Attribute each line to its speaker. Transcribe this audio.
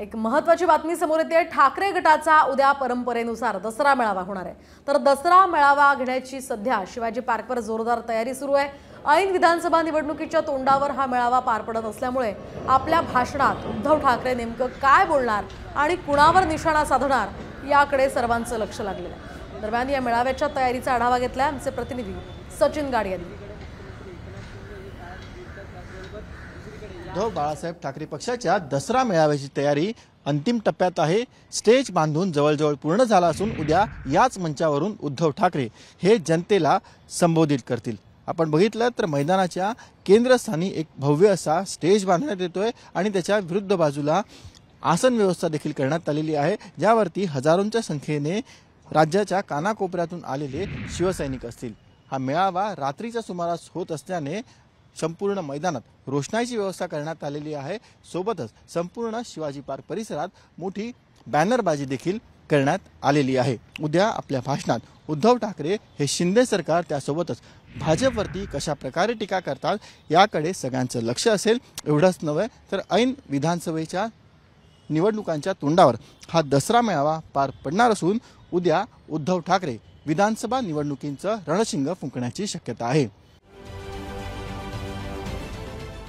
Speaker 1: एक महत्वाची बातमी समोर येते ठाकरे गटाचा उद्या परंपरेनुसार दसरा मेळावा होणार आहे तर दसरा मेळावा घेण्याची सध्या शिवाजी पार्कवर जोरदार तयारी सुरू आहे ऐन विधानसभा निवडणुकीच्या तोंडावर हा मेळावा पार पडत असल्यामुळे आपल्या भाषणात उद्धव ठाकरे नेमकं काय बोलणार आणि कुणावर निशाणा साधणार याकडे सर्वांचं लक्ष लागलेलं आहे दरम्यान या मेळाव्याच्या तयारीचा आढावा घेतला आमचे प्रतिनिधी सचिन गाड यांनी
Speaker 2: उद्धव बाळासाहेब ठाकरे पक्षाच्या दसरा मेळाव्याची तयारी अंतिम टप्प्यात आहे स्टेज बांधून जवळजवळ पूर्ण झाला असून उद्या याच मंचावरून उद्धव ठाकरे हे जनतेला संबोधित करतील आपण बघितलं तर मैदानाच्या केंद्रस्थानी एक भव्य असा स्टेज बांधण्यात येतोय आणि त्याच्या विरुद्ध बाजूला आसन व्यवस्था देखील करण्यात आलेली आहे ज्यावरती हजारोंच्या संख्येने राज्याच्या कानाकोपऱ्यातून आलेले शिवसैनिक असतील हा मेळावा रात्रीच्या सुमारास होत असल्याने संपूर्ण मैदानात रोषणाईची व्यवस्था करण्यात आलेली आहे सोबतच संपूर्ण शिवाजी पार्क परिसरात मोठी बॅनरबाजी देखील करण्यात आलेली आहे उद्या आपल्या भाषणात उद्धव ठाकरे हे शिंदे सरकार त्यासोबतच भाजपवरती कशा प्रकारे टीका करतात याकडे सगळ्यांचं लक्ष असेल एवढंच नव्हे तर ऐन विधानसभेच्या निवडणुकांच्या तोंडावर हा दसरा मेळावा पार पडणार असून उद्या उद्धव ठाकरे विधानसभा निवडणुकींचं रणशिंग फुंकण्याची शक्यता आहे